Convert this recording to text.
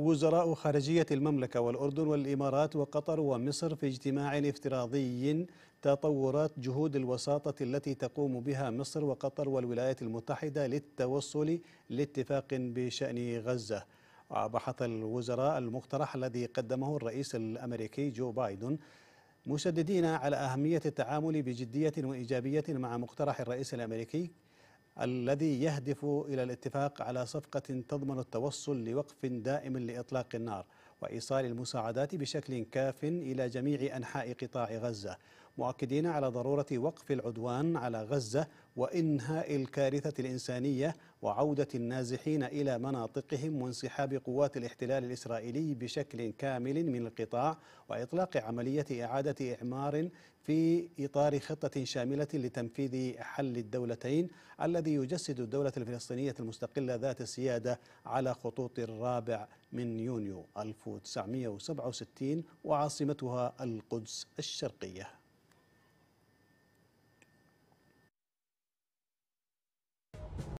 وزراء خارجية المملكة والأردن والإمارات وقطر ومصر في اجتماع افتراضي تطورات جهود الوساطة التي تقوم بها مصر وقطر والولايات المتحدة للتوصل لاتفاق بشأن غزة وبحث الوزراء المقترح الذي قدمه الرئيس الأمريكي جو بايدن مشددين على أهمية التعامل بجدية وإيجابية مع مقترح الرئيس الأمريكي الذي يهدف إلى الاتفاق على صفقة تضمن التوصل لوقف دائم لإطلاق النار وإيصال المساعدات بشكل كاف إلى جميع أنحاء قطاع غزة مؤكدين على ضرورة وقف العدوان على غزة وإنهاء الكارثة الإنسانية وعودة النازحين إلى مناطقهم وانسحاب قوات الاحتلال الإسرائيلي بشكل كامل من القطاع وإطلاق عملية إعادة إعمار في إطار خطة شاملة لتنفيذ حل الدولتين الذي يجسد الدولة الفلسطينية المستقلة ذات السيادة على خطوط الرابع من يونيو 1967 وعاصمتها القدس الشرقية